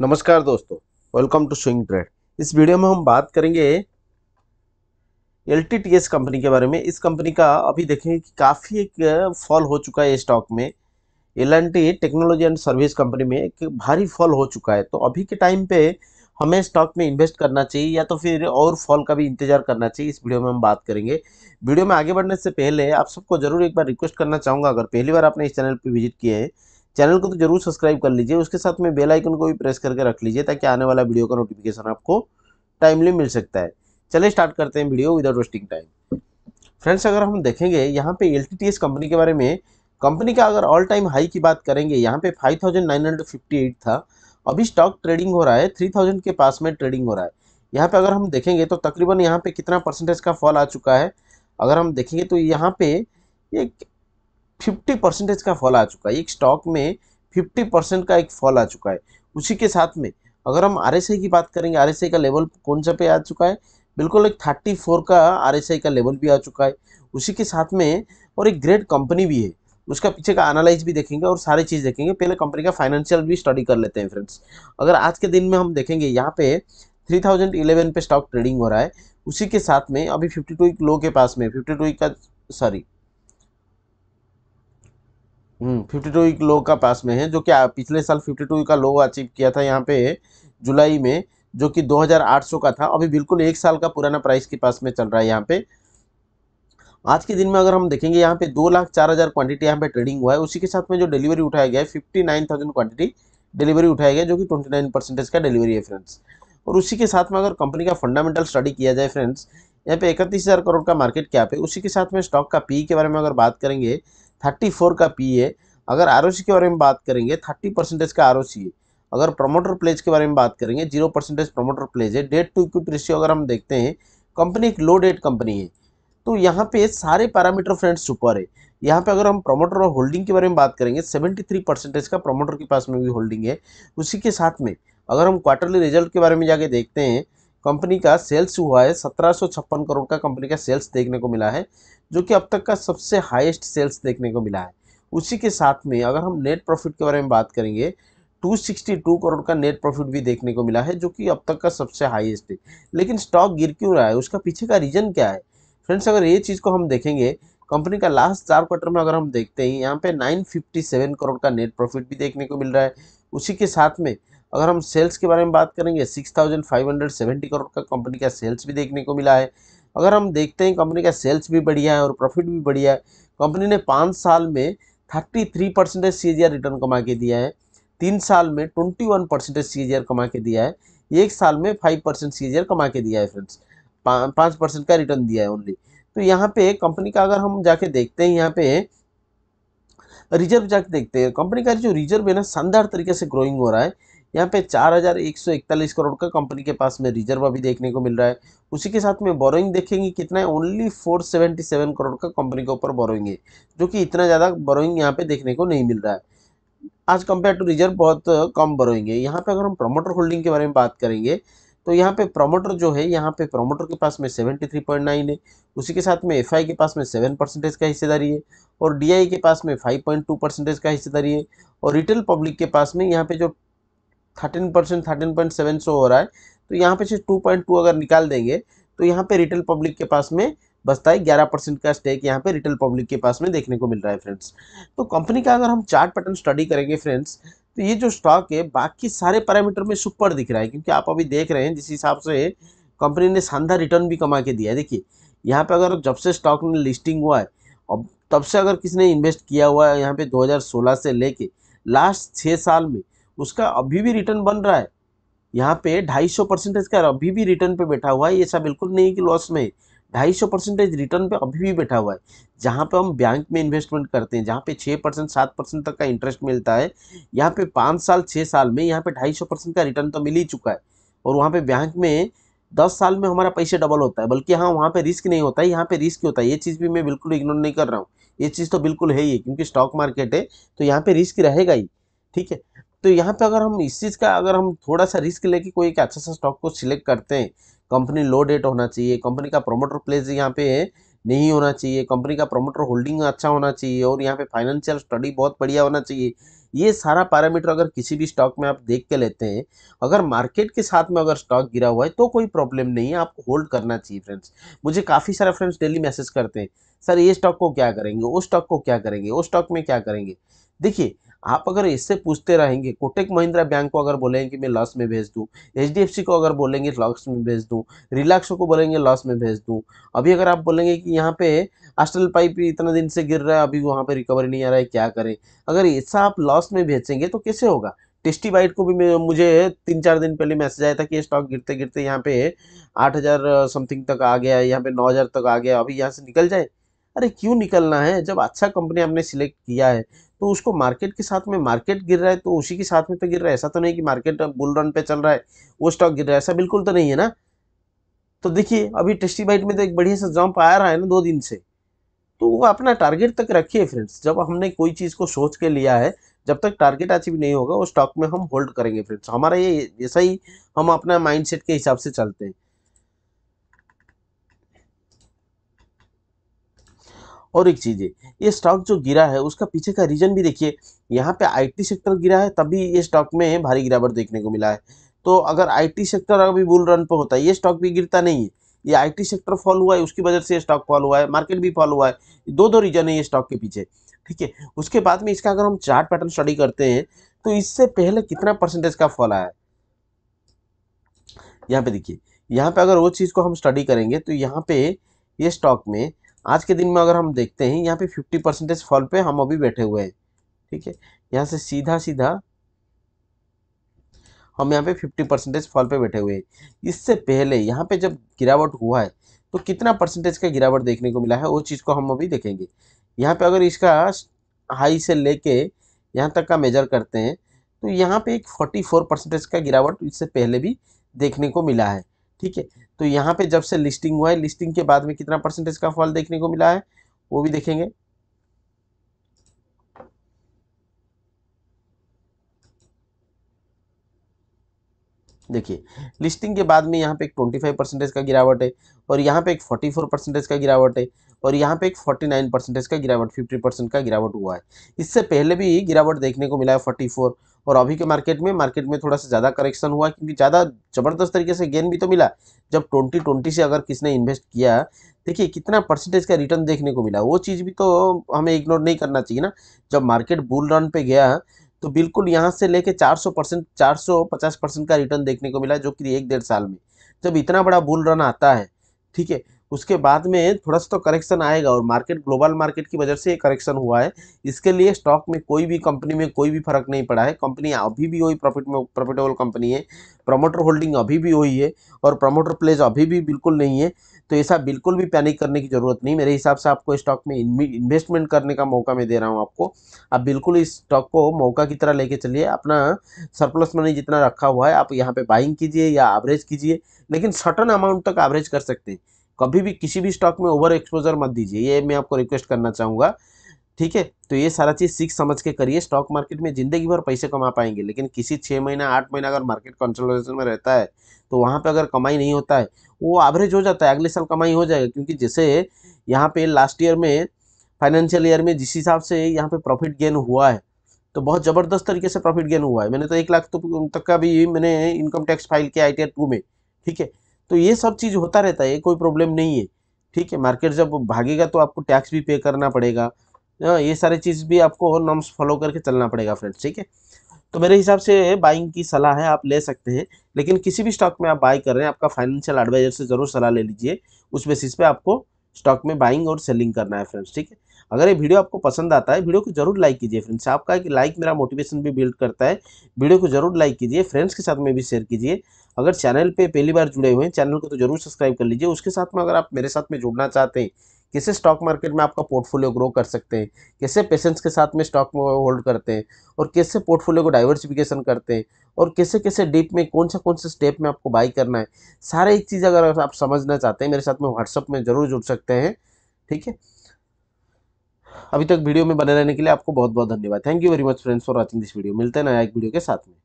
नमस्कार दोस्तों welcome to swing trade इस वीडियो में हम बात करेंगे एल कंपनी के बारे में इस कंपनी का अभी देखेंगे कि काफ़ी एक फॉल हो चुका है स्टॉक में L technology and service company में एक भारी फॉल हो चुका है तो अभी के टाइम पे हमें स्टॉक में इन्वेस्ट करना चाहिए या तो फिर और फॉल का भी इंतजार करना चाहिए इस वीडियो में हम बात करेंगे वीडियो में आगे बढ़ने से पहले आप सबको जरूर एक बार रिक्वेस्ट करना चाहूँगा अगर पहली बार आपने इस चैनल पर विजिट किए हैं चैनल को तो जरूर सब्सक्राइब कर लीजिए उसके साथ में बेल आइकन को भी प्रेस करके रख लीजिए ताकि आने वाला वीडियो का नोटिफिकेशन आपको टाइमली मिल सकता है चले स्टार्ट करते हैं video without wasting time friends अगर हम देखेंगे यहाँ पे एल कंपनी के बारे में कंपनी का अगर ऑल टाइम हाई की बात करेंगे यहाँ पे फाइव था अभी स्टॉक ट्रेडिंग हो रहा है थ्री के पास में ट्रेडिंग हो रहा है यहाँ पे अगर हम देखेंगे तो तकरीबन यहाँ पे कितना परसेंटेज का फॉल आ चुका है अगर हम देखेंगे तो यहाँ पे एक फिफ्टी परसेंटेज का फॉल आ चुका है एक स्टॉक में फिफ्टी परसेंट का एक फॉल आ चुका है उसी के साथ में अगर हम आर की बात करेंगे आर का लेवल कौन सा पे आ चुका है बिल्कुल एक थर्टी फोर का आर का लेवल भी आ चुका है उसी के साथ में और एक ग्रेट कंपनी भी है उसका पीछे का एनालाइज भी देखेंगे और सारी चीज़ देखेंगे पहले कंपनी का फाइनेंशियल भी स्टडी कर लेते हैं फ्रेंड्स अगर आज के दिन में हम देखेंगे यहाँ पे 3011 पे स्टॉक ट्रेडिंग हो रहा है उसी के साथ में अभी 52 लो के पास में 52 का सॉरी फिफ्टी टू लो का पास में है जो कि पिछले साल फिफ्टी टू का लो अचीव किया था यहाँ पे जुलाई में जो कि 2800 का था अभी बिल्कुल एक साल का पुराना प्राइस के पास में चल रहा है यहाँ पे आज के दिन में अगर हम देखेंगे यहाँ पे दो लाख चार हज़ार क्वान्टिटी यहाँ पे ट्रेडिंग हुआ है उसी के साथ में जो डिलीवरी उठाया गया है fifty nine thousand quantity delivery उठाया गया जो कि ट्वेंटी नाइन परसेंटेज का डिलीवरी है फ्रेंड्स और उसी के साथ में अगर कंपनी का फंडामेंटल स्टडी किया जाए फ्रेंड्स यहाँ पे इकतीस हज़ार करोड़ का मार्केट क्या है उसी के साथ में स्टॉक का पी e के बारे में अगर बात करेंगे थर्टी फोर का पी है अगर आर के बारे में बात करेंगे थर्टी परसेंटेज का आर है अगर प्रमोटर प्लेज के बारे में बात करेंगे जीरो परसेंटेज प्रमोटर प्लेज है डेट टू इक्विट रेशियो अगर हम देखते हैं कंपनी एक लो डेट कंपनी है तो यहाँ पे सारे पैरामीटर फ्रेंड्स सुपर है यहाँ पे अगर हम प्रमोटर और होल्डिंग के बारे में बात करेंगे सेवेंटी थ्री परसेंटेज का प्रमोटर के पास में भी होल्डिंग है उसी के साथ में अगर हम क्वार्टरली रिजल्ट के बारे में जाके देखते हैं कंपनी का सेल्स हुआ है सत्रह करोड़ का कंपनी का सेल्स देखने को मिला है जो कि अब तक का सबसे हाईएस्ट सेल्स देखने को मिला है उसी के साथ में अगर हम नेट प्रॉफिट के बारे में बात करेंगे 262 करोड़ का नेट प्रॉफिट भी देखने को मिला है जो कि अब तक का सबसे हाईएस्ट है लेकिन स्टॉक गिर क्यों रहा है उसका पीछे का रीज़न क्या है फ्रेंड्स अगर ये चीज़ को हम देखेंगे कंपनी का लास्ट चार क्वार्टर में अगर हम देखते हैं यहाँ पे नाइन करोड़ का नेट प्रॉफिट भी देखने को मिल रहा है उसी के साथ में अगर हम सेल्स के बारे में बात करेंगे six thousand five hundred seventy crore का कंपनी का सेल्स भी देखने को मिला है अगर हम देखते हैं कंपनी का सेल्स भी बढ़िया है और प्रॉफिट भी बढ़िया है कंपनी ने पाँच साल में थर्टी थ्री परसेंटेज सी रिटर्न कमा के दिया है तीन साल में ट्वेंटी वन परसेंटेज सी कमा के दिया है एक साल में फाइव परसेंट सी कमा के दिया है फ्रेंड्स पाँच परसेंट का रिटर्न दिया है ओनली तो यहाँ पे कंपनी का अगर हम जाके देखते हैं यहाँ पे रिजर्व जाके देखते हैं कंपनी का जो रिजर्व है ना शानदार तरीके से ग्रोइंग हो रहा है यहाँ पे चार हज़ार एक सौ इकतालीस करोड़ का कंपनी के पास में रिजर्व अभी देखने को मिल रहा है उसी के साथ में बोरोइंग देखेंगे कितना है only four seventy seven crore का कंपनी के ऊपर बोरोइंग है जो कि इतना ज़्यादा बोरोइंग यहाँ पे देखने को नहीं मिल रहा है आज कंपेयर टू रिजर्व बहुत कम बोरोइंग है यहाँ पे अगर हम प्रमोटर होल्डिंग के बारे में बात करेंगे तो यहाँ पे प्रमोटर जो है यहाँ पे प्रमोटर के पास में सेवेंटी थ्री पॉइंट नाइन है उसी के साथ में एफ के पास में सेवन परसेंटेज का हिस्सेदारी है और डी के पास में फाइव पॉइंट टू परसेंटेज का हिस्सेदारी है और रिटेल पब्लिक के पास में यहाँ पे जो thirteen percent thirteen point seven सो हो रहा है तो यहाँ पे से टू पॉइंट टू अगर निकाल देंगे तो यहाँ पे रिटेल पब्लिक के पास में बसता है ग्यारह परसेंट का स्टेक यहाँ पे रिटेल पब्लिक के पास में देखने को मिल रहा है फ्रेंड्स तो कंपनी का अगर हम चार्ट पैटर्न स्टडी करेंगे फ्रेंड्स तो ये जो स्टॉक है बाकी सारे पैरामीटर में सुपर दिख रहा है क्योंकि आप अभी देख रहे हैं जिस हिसाब से कंपनी ने शानदार रिटर्न भी कमा के दिया है देखिए यहाँ पे अगर जब से स्टॉक में लिस्टिंग हुआ है अब तब से अगर किसी ने इन्वेस्ट किया हुआ है यहाँ पे 2016 से लेके लास्ट छः साल में उसका अभी भी रिटर्न बन रहा है यहाँ पे ढाई सौ परसेंटेज का अभी भी रिटर्न पे बैठा हुआ है ऐसा बिल्कुल नहीं कि लॉस में ढाई सौ परसेंटेज रिटर्न पे अभी भी बैठा हुआ है जहाँ पे हम बैंक में इन्वेस्टमेंट करते हैं जहाँ पे छः परसेंट सात परसेंट तक का इंटरेस्ट मिलता है यहाँ पे पाँच साल छः साल में यहाँ पे ढाई सौ परसेंट का रिटर्न तो मिल ही चुका है और वहाँ पे बैंक में दस साल में हमारा पैसे डबल होता है बल्कि हाँ वहाँ पर रिस्क नहीं होता है यहाँ पर रिस्क होता है ये चीज़ भी मैं बिल्कुल इग्नोर नहीं कर रहा हूँ ये चीज़ तो बिल्कुल है ही क्योंकि स्टॉक मार्केट है तो यहाँ पर रिस्क रहेगा ही ठीक है तो यहाँ पे अगर हम इस चीज़ का अगर हम थोड़ा सा रिस्क लेके कोई एक अच्छा सा स्टॉक को सिलेक्ट करते हैं कंपनी लो डेट होना चाहिए कंपनी का प्रोमोटर प्लेस यहाँ पे नहीं होना चाहिए कंपनी का प्रोमोटर होल्डिंग अच्छा होना चाहिए और यहाँ पे फाइनेंशियल स्टडी बहुत बढ़िया होना चाहिए ये सारा पैरामीटर अगर किसी भी स्टॉक में आप देख के लेते हैं अगर मार्केट के साथ में अगर स्टॉक गिरा हुआ है तो कोई प्रॉब्लम नहीं है आपको होल्ड करना चाहिए फ्रेंड्स मुझे काफ़ी सारे फ्रेंड्स डेली मैसेज करते हैं सर ये स्टॉक को क्या करेंगे उस स्टॉक को क्या करेंगे उस स्टॉक में क्या करेंगे देखिए आप अगर इससे पूछते रहेंगे कोटेक महिंद्रा बैंक को अगर बोलेंगे कि मैं लॉस में भेज दूँ एच को अगर बोलेंगे लॉस में भेज दूँ रिलैक्सो को बोलेंगे लॉस में भेज दूँ अभी अगर आप बोलेंगे कि यहाँ पे अस्टल पाइप इतना दिन से गिर रहा है अभी वहाँ पर रिकवरी नहीं आ रहा है क्या करें अगर ऐसा आप लॉस में भेजेंगे तो कैसे होगा टेस्टी बाइट को भी मुझे तीन चार दिन पहले मैसेज आया था कि स्टॉक गिरते गिरते यहाँ पे आठ हज़ार समथिंग तक आ गया यहाँ पे नौ हज़ार तक आ गया अभी यहाँ से निकल जाए अरे क्यों निकलना है जब अच्छा कंपनी आपने सिलेक्ट किया है तो उसको मार्केट के साथ में मार्केट गिर रहा है तो उसी के साथ में तो गिर रहा है ऐसा तो नहीं कि मार्केट बुल रन पे चल रहा है वो स्टॉक गिर रहा है ऐसा बिल्कुल तो नहीं है ना तो देखिए अभी टेस्टी बाइट में तो एक बढ़िया सा जंप आया रहा है ना दो दिन से तो वो अपना टारगेट तक रखिए फ्रेंड्स जब हमने कोई चीज़ को सोच के लिया है जब तक टारगेट अचीव नहीं होगा वो स्टॉक में हम होल्ड करेंगे फ्रेंड्स हमारा ये ऐसा ही हम अपना माइंड के हिसाब से चलते हैं और एक चीज़ है ये स्टॉक जो गिरा है उसका पीछे का रीजन भी देखिए यहाँ पे आईटी सेक्टर गिरा है तभी ये स्टॉक में भारी गिरावट देखने को मिला है तो अगर आईटी सेक्टर अभी बुल रन पर होता है ये स्टॉक भी गिरता नहीं है ये आईटी सेक्टर फॉल हुआ है उसकी वजह से ये स्टॉक फॉल हुआ है मार्केट भी फॉल हुआ है दो दो रीजन है ये स्टॉक के पीछे ठीक है उसके बाद में इसका अगर हम चार्ट पैटर्न स्टडी करते हैं तो इससे पहले कितना परसेंटेज का फॉल आया है यहाँ पे देखिए यहाँ पे अगर वो चीज़ को हम स्टडी करेंगे तो यहाँ पे ये स्टॉक में आज के दिन में अगर हम देखते हैं यहाँ पे फिफ्टी परसेंटेज फॉल पे हम अभी बैठे हुए हैं ठीक है यहाँ से सीधा सीधा हम यहाँ पे फिफ्टी परसेंटेज फॉल पे बैठे हुए हैं इससे पहले यहाँ पे जब गिरावट हुआ है तो कितना परसेंटेज का गिरावट देखने को मिला है वो चीज़ को हम अभी देखेंगे यहाँ पे अगर इसका हाई से लेके यहाँ तक का मेजर करते हैं तो यहाँ पे एक फोर्टी फोर परसेंटेज का गिरावट इससे पहले भी देखने को मिला है ठीक है तो यहाँ पे जब से लिस्टिंग हुआ है लिस्टिंग के बाद में कितना परसेंटेज का फॉल देखने को मिला है वो भी देखेंगे देखिए लिस्टिंग के बाद में यहाँ पे एक ट्वेंटी फाइव परसेंटेज का गिरावट है और यहाँ पे एक फोर्टी फोर परसेंटेज का गिरावट है और यहाँ पे एक फोर्टी नाइन परसेंटेज का गिरावट फिफ्टी परसेंट का गिरावट हुआ है इससे पहले भी गिरावट देखने को मिला है फोर्टी फोर और अभी के मार्केट में मार्केट में थोड़ा सा ज़्यादा करेक्शन हुआ क्योंकि ज़्यादा ज़बरदस्त तरीके से गेन भी तो मिला जब ट्वेंटी ट्वेंटी से अगर किसने इन्वेस्ट किया देखिए कितना परसेंटेज का रिटर्न देखने को मिला वो चीज़ भी तो हमें इग्नोर नहीं करना चाहिए ना जब मार्केट बुल रन पे गया तो बिल्कुल यहाँ से लेके 400 परसेंट चार परसेंट का रिटर्न देखने को मिला जो कि एक डेढ़ साल में जब इतना बड़ा बुल रन आता है ठीक है उसके बाद में थोड़ा सा तो करेक्शन आएगा और मार्केट ग्लोबल मार्केट की वजह से ये करेक्शन हुआ है इसके लिए स्टॉक में कोई भी कंपनी में कोई भी फर्क नहीं पड़ा है कंपनी अभी भी वही प्रॉफिट में प्रॉफिटेबल कंपनी है प्रमोटर होल्डिंग अभी भी वही है और प्रमोटर प्लेज अभी भी बिल्कुल नहीं है तो ऐसा बिल्कुल भी पैनिक करने की ज़रूरत नहीं मेरे हिसाब से आपको स्टॉक में इन्वेस्टमेंट करने का मौका मैं दे रहा हूँ आपको आप बिल्कुल इस स्टॉक को मौका की तरह लेके चलिए अपना सरप्लस मनी जितना रखा हुआ है आप यहाँ पे बाइंग कीजिए या एवरेज कीजिए लेकिन सर्टन अमाउंट तक एवरेज कर सकते हैं कभी भी किसी भी स्टॉक में ओवर एक्सपोजर मत दीजिए ये मैं आपको रिक्वेस्ट करना चाहूँगा ठीक है तो ये सारा चीज़ सीख समझ के करिए स्टॉक मार्केट में ज़िंदगी भर पैसे कमा पाएंगे लेकिन किसी छः महीना आठ महीना अगर मार्केट कंसल्टेशन में रहता है तो वहाँ पे अगर कमाई नहीं होता है वो एवरेज हो जाता है अगले साल कमाई हो जाएगा क्योंकि जैसे यहाँ पे लास्ट ईयर में फाइनेंशियल ईयर में जिस हिसाब से यहाँ पे प्रॉफिट गेन हुआ है तो बहुत ज़बरदस्त तरीके से प्रॉफिट गेन हुआ है मैंने तो एक लाख तो तक का भी मैंने इनकम टैक्स फाइल किया आई टी में ठीक है तो ये सब चीज़ होता रहता है कोई प्रॉब्लम नहीं है ठीक है मार्केट जब भागेगा तो आपको टैक्स भी पे करना पड़ेगा हाँ, ये सारे चीज़ भी आपको नॉर्म्स फॉलो करके चलना पड़ेगा फ्रेंड्स ठीक है तो मेरे हिसाब से बाइंग की सलाह है आप ले सकते हैं लेकिन किसी भी स्टॉक में आप बाई कर रहे हैं आपका फाइनेंशियल एडवाइजर से ज़रूर सलाह ले लीजिए उस बेसिस पे आपको स्टॉक में बाइंग और सेलिंग करना है फ्रेंड्स ठीक है अगर ये वीडियो आपको पसंद आता है वीडियो को जरूर लाइक कीजिए फ्रेंड्स आपका एक लाइक मेरा मोटिवेशन भी बिल्ड करता है वीडियो को जरूर लाइक कीजिए फ्रेंड्स के साथ में भी शेयर कीजिए अगर चैनल पर पहली बार जुड़े हुए हैं चैनल को तो जरूर सब्सक्राइब कर लीजिए उसके साथ में अगर आप मेरे साथ में जुड़ना चाहते हैं कैसे स्टॉक मार्केट में आपका पोर्टफोलियो ग्रो कर सकते हैं कैसे पेशेंस के साथ में स्टॉक में होल्ड करते हैं और कैसे पोर्टफोलियो को डाइवर्सिफिकेशन करते हैं और कैसे कैसे डीप में कौन सा कौन से स्टेप में आपको बाई करना है सारे एक चीज़ अगर आप समझना चाहते हैं मेरे साथ में व्हाट्सअप में ज़रूर जुड़ सकते हैं ठीक है अभी तक वीडियो में बने रहने के लिए आपको बहुत बहुत धन्यवाद thank you very much friends for watching this video मिलते हैं नया एक वीडियो के साथ में